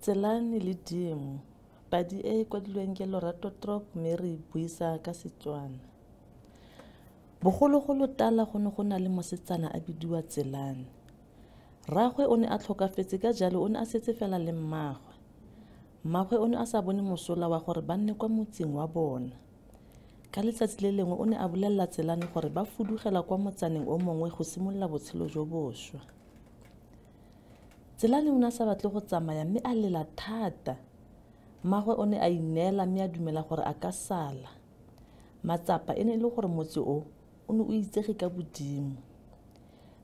tselane le dimo padi e e kwadilweng ke lerato troop mme re e buisa ka setswana bogologolo tala go ne go na le mosetsana a bidiwa tselane rragwe o ne a tlhokafetse ka jalo o ne a setse fela le mmagwe mmagwe o ne a sa bone mosola wa gore ba nne kwa motseng wa bona ka letsatsi le lengwe o ne a bolelela tselane gore ba fudugela kwa motsaneng o mongwe go simolola botshelo jo boswa tselane o ne a sa batle go tsamaya mme a lela thata mmagwe o ne a ineela mme a dumela gore a ka sala matsapa e ne e le gore motse o o ne o itsege ka bodimo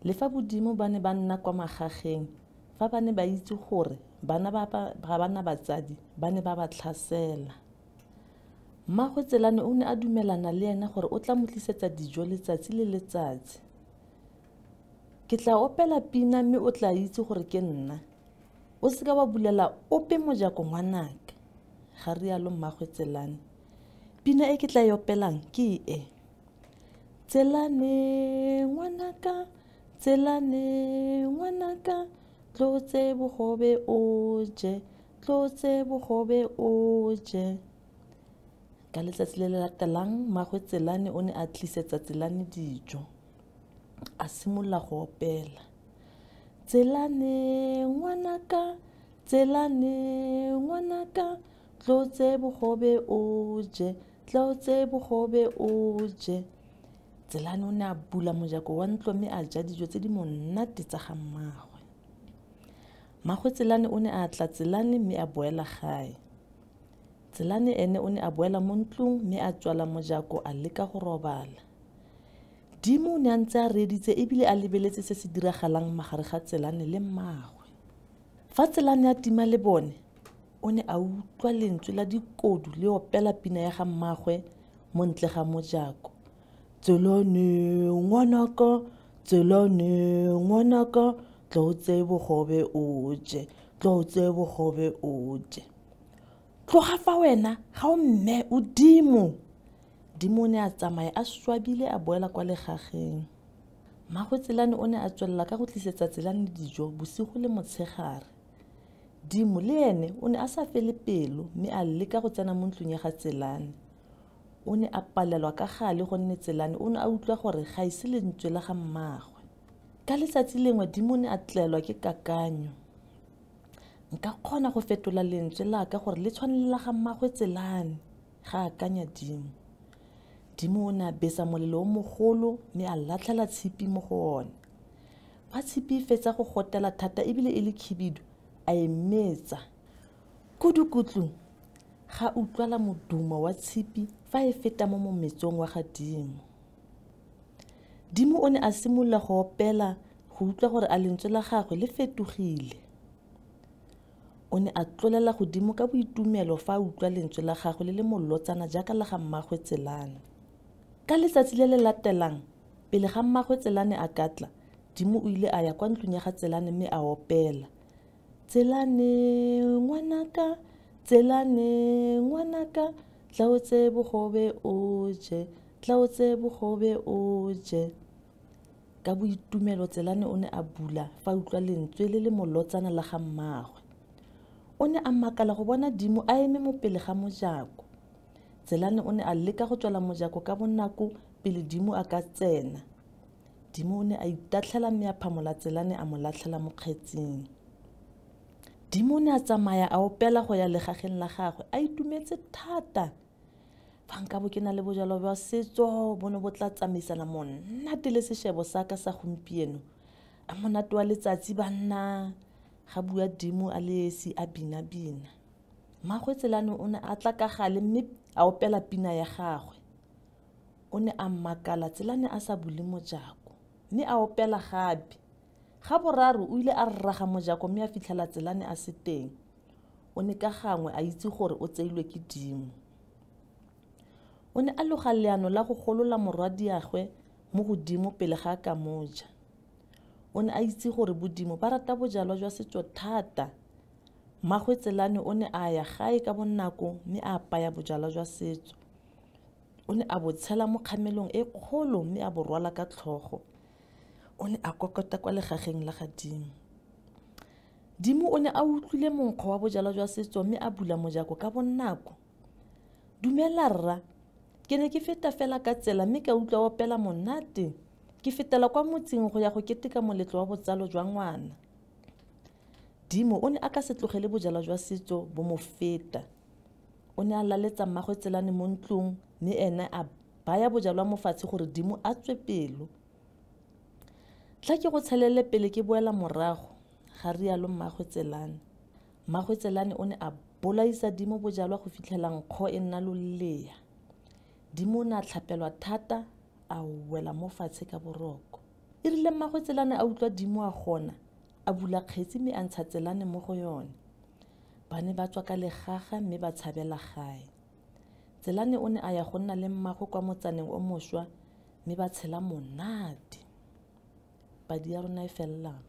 le fa bodimo ba ne ba nna kwa magageng fa ba ne ba itse gore bana ga ba na batsadi ba ne ba ba tlhasela mmagwe tselane o ne a dumelana le ena gore o tla mo tlisetsa dijo letsatsi le letsatsi ke tla opela pina mme o tla itse gore ke nna o seka wa bulela ope mojako ngwanaka ga rialo mmagwe tselane pina e ke tla e opelang ke e tselane ngwanaka tselane ngwanaka tlotse bogobe o je tlotse bogobe o je ka letsatsi le le latelang mmagwe tselane o ne a tlisetsa tselane dijo a simolola go opela tselane ngwanaka tselane ngwanaka tlo tse bogobe o je tlo tse bogobe o je tselane o ne a bula mojako wa ntlo mme a ja dijo tse di monate tsa ga mmagwe mmagwe tselane o ne a tla tselane mme a boela gae tselane ene o ne a boela mo ntlong mme a tswala mojako a leka go robala modimo o ne a ntse a reditse ebile a lebeletse se se diragalang magare ga tselane le mmagwe fa tselane a tima le bone o ne a utlwa lentswe la dikodu le opela pina ya ga mmagwe mo ntle ga mojako tselane ngwanaka tselane ngwanaka tlo o tseye bogobe o je tlo o tseye bogobe o je tloga fa wena ga o mme o dimo dimone a tsamaya a swabile a boela kwa legageng mmagotselane o ne a tswelela ka go tlisetsa tselane dijo bosigo le motshegare dimo le ene o ne a sa fele pelo mme a leka go tsena mo ntlong ya ga tselane o ne a palelwa ka gale gonne tselane o ne a utlwa gore ga ise e lentswe la ga mmagwe ka letsatsi lengwe dimo ne a tlelwa ke kakanyo nka kgona go fetola lentswe laka gore le tshwane le la ga mmagwe tselane ga akanya dimo modimo o ne a besa molelo o mogolo mme a latlhela tshipi mo go ona fa tshipi e fetsa go gotela thata ebile e le khibidu a emetsa kudukutlung ga utlwala modumo wa tshipi fa e feta mo mometsong wa ga dimo dimo o ne a simolola go opela go utlwa gore a lentswe la gagwe le fetogile o ne a tlolela godimo ka boitumelo fa a utlwa lentswe la gagwe le le molotsana jaaka la ga mmagwe tselana ka letsatsi le le latelang pele ga mmagwe tselane a ka tla dimo o ile a ya kwa ntlong ya ga tselane mme a opela tselane ngwanaka tselane ngwanaka tla o tseye bogobe o je tla o tseye bogobe o je ka boitumelo tselane o ne a bula fa utlwa lentswe le le molotsana la ga mmagwe o ne a makala go bona dimo a eme mo pele ga mojako tselane o ne a leka go tswela mojako ka bonako pele dimo a ka tsena dimo o ne a itatlhela mme a phamola tselane a mo latlhela mo kgetsing dimo o ne a tsamaya a opela go ya legageng la gagwe a itumetse thata fa nka bo ke na le bojalo jwa setso bo ne bo tla tsamaisana monate le sešebo sa ka sa gompieno a monate wa letsatsi banna ga bua dimo a le esi a binabina mmagwe tselane o ne a tla ka gale mme a opela pina ya gagwe o ne a mmakala tsela ne a sa bule mojako mme a opela gape ga boraro o ile a rraga mojako mme a fitlhela tselane a se teng o ne ka gangwe a itse gore o tseilwe ke dimo o ne a loga leano la go golola morwadiagwe mo godimo pele ga a ka moja o ne a itse gore bodimo ba rata bojalwa jwa setso thata magwetselane o ne a ya gae ka bonako mme a apaya bojalwa jwa setso o ne a botshela mo kgamelong e kgolo mme a borwala ka tlhogo o ne a kokota kwa legageng la gadimo dimo o ne a utlwile monkgo wa bojalwa jwa setso mme a bula mojako ka bonako dumela rra ke ne ke feta fela ka tsela mme ka utlwa opela monate ke fetela kwa motseng go ya go keteka moletlo wa botsalo jwa ngwana dimo o ne a ka se tlogele bojalwa jwa setso bo mo feta o ne a laletsa mmagwe tselane mo ntlong mme ene a baya bojalwa mofatshe gore dimo a tswe pelo tla ke go tshelele pele ke boela morago ga rialo mmagwe tselane mmagwe tselane o ne a bolaisa dimo bojalwa go fitlhela nkgo e nna lolea dimo o ne a tlhapelwa thata a wela mo fatshe ka boroko e rile mmagwe tselane a utlwa dimo a gona a bula kgetsi mme a ntsha tselane mo go yone ba ne ba tswa ka legaga mme ba tshabela gae tselane o ne a ya go nna le mmago kwa motsaneng o mošwa mme ba tshela monate padi ya rona e felelang